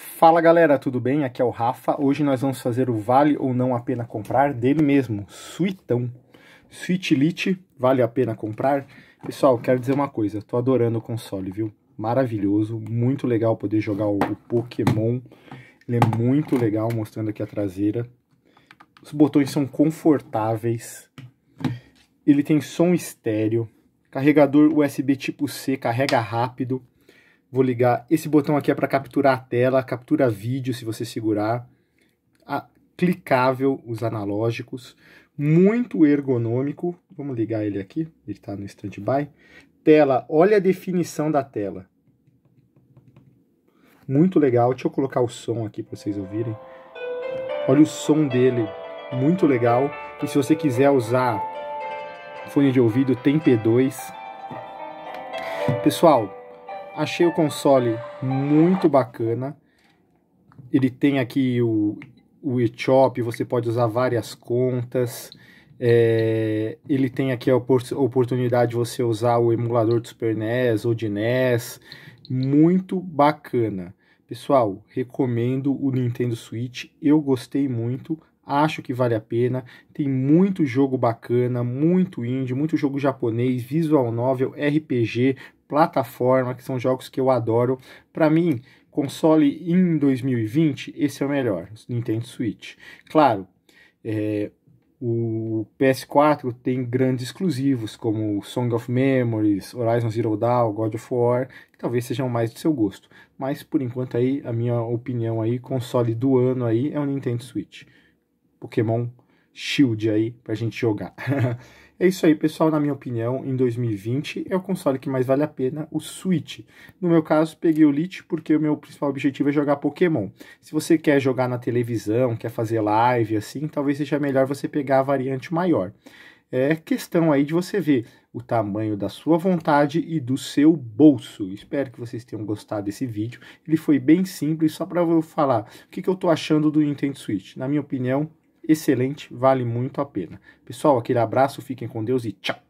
Fala galera, tudo bem? Aqui é o Rafa. Hoje nós vamos fazer o Vale ou Não a Pena Comprar dele mesmo, Suitão. Suitelite, vale a pena comprar? Pessoal, quero dizer uma coisa, tô adorando o console, viu? Maravilhoso, muito legal poder jogar o, o Pokémon. Ele é muito legal, mostrando aqui a traseira. Os botões são confortáveis. Ele tem som estéreo, carregador USB tipo C, carrega rápido. Vou ligar. Esse botão aqui é para capturar a tela, captura vídeo se você segurar. A clicável, os analógicos. Muito ergonômico. Vamos ligar ele aqui, ele está no standby. Tela, olha a definição da tela. Muito legal. Deixa eu colocar o som aqui para vocês ouvirem. Olha o som dele, muito legal. E se você quiser usar fone de ouvido, tem P2. Pessoal, achei o console muito bacana. Ele tem aqui o, o eShop, você pode usar várias contas. É, ele tem aqui a oportunidade de você usar o emulador do Super NES ou de NES. Muito bacana. Pessoal, recomendo o Nintendo Switch. Eu gostei muito, acho que vale a pena. Tem muito jogo bacana, muito indie, muito jogo japonês, visual novel, RPG, plataforma, que são jogos que eu adoro. Para mim, console em 2020, esse é o melhor, Nintendo Switch. Claro, é, o PS4 tem grandes exclusivos, como Song of Memories, Horizon Zero Dawn, God of War, que talvez sejam mais do seu gosto. Mas por enquanto aí, a minha opinião aí, console do ano aí é o Nintendo Switch. Pokémon Shield aí pra gente jogar. É isso aí, pessoal. Na minha opinião, em 2020 é o console que mais vale a pena, o Switch. No meu caso, peguei o Lite porque o meu principal objetivo é jogar Pokémon. Se você quer jogar na televisão, quer fazer live assim, talvez seja melhor você pegar a variante maior. É questão aí de você ver o tamanho da sua vontade e do seu bolso. Espero que vocês tenham gostado desse vídeo. Ele foi bem simples, só para eu falar o que, que eu estou achando do Nintendo Switch. Na minha opinião, excelente, vale muito a pena. Pessoal, aquele abraço, fiquem com Deus e tchau!